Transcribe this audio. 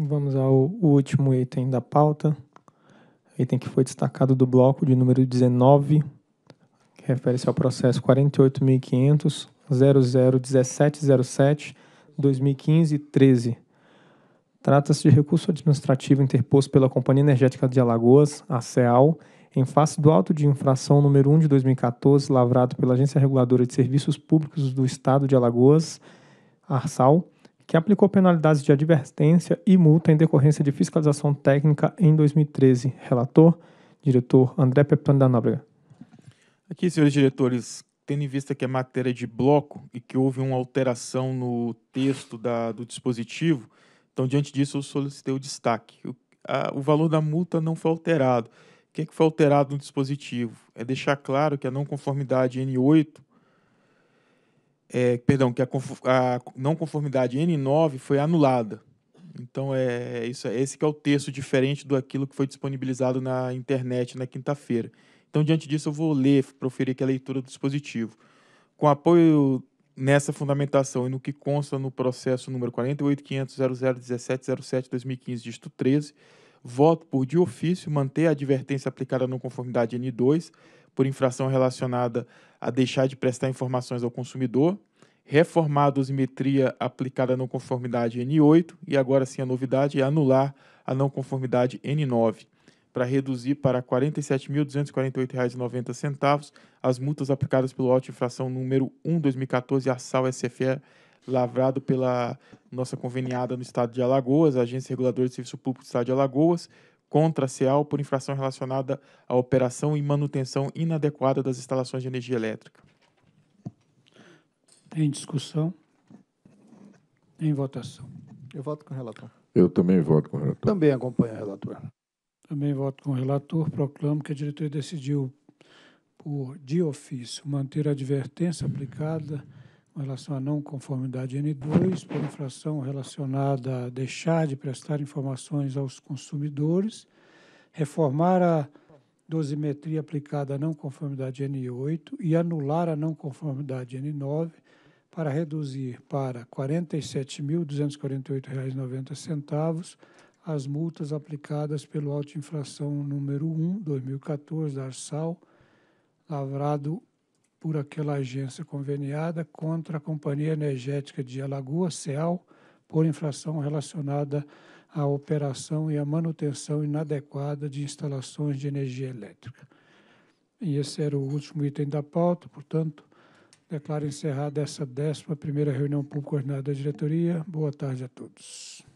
Vamos ao último item da pauta, item que foi destacado do bloco de número 19, que refere-se ao processo 48.500.001707-2015-13. Trata-se de recurso administrativo interposto pela Companhia Energética de Alagoas, a CEAL, em face do auto de infração número 1 de 2014, lavrado pela Agência Reguladora de Serviços Públicos do Estado de Alagoas, ARSAL, que aplicou penalidades de advertência e multa em decorrência de fiscalização técnica em 2013. Relator, diretor André Peptoni da Nóbrega. Aqui, senhores diretores, tendo em vista que é matéria de bloco e que houve uma alteração no texto da, do dispositivo, então, diante disso, eu solicitei o destaque. O, a, o valor da multa não foi alterado. O que, é que foi alterado no dispositivo? É deixar claro que a não conformidade N8 é, perdão, que a, a, não conformidade N9 foi anulada. Então é, é isso, é esse que é o texto diferente do aquilo que foi disponibilizado na internet na quinta-feira. Então diante disso eu vou ler, proferir aqui a leitura do dispositivo. Com apoio nessa fundamentação e no que consta no processo número 48500001707/2015, dígito 13, voto por de ofício manter a advertência aplicada à não conformidade N2 por infração relacionada a deixar de prestar informações ao consumidor, reformar a dosimetria aplicada à não conformidade N8 e agora sim a novidade é anular a não conformidade N9 para reduzir para R$ 47.248,90 as multas aplicadas pelo auto infração número 1/2014 sal SFE lavrado pela nossa conveniada no Estado de Alagoas, Agência Reguladora de Serviço Público do Estado de Alagoas, contra a CEAL por infração relacionada à operação e manutenção inadequada das instalações de energia elétrica. Em discussão? Em votação. Eu voto com o relator. Eu também voto com o relator. Também acompanho o relator. Também voto com o relator. Proclamo que a diretoria decidiu, por de ofício, manter a advertência aplicada relação à não conformidade N2, por infração relacionada a deixar de prestar informações aos consumidores, reformar a dosimetria aplicada à não conformidade N8 e anular a não conformidade N9 para reduzir para R$ 47.248,90 as multas aplicadas pelo auto infração número 1, 2014, da Arsal, lavrado por aquela agência conveniada contra a Companhia Energética de Alagoas, CEAL, por infração relacionada à operação e à manutenção inadequada de instalações de energia elétrica. E esse era o último item da pauta, portanto, declaro encerrada essa 11ª reunião pública ordinária da diretoria. Boa tarde a todos.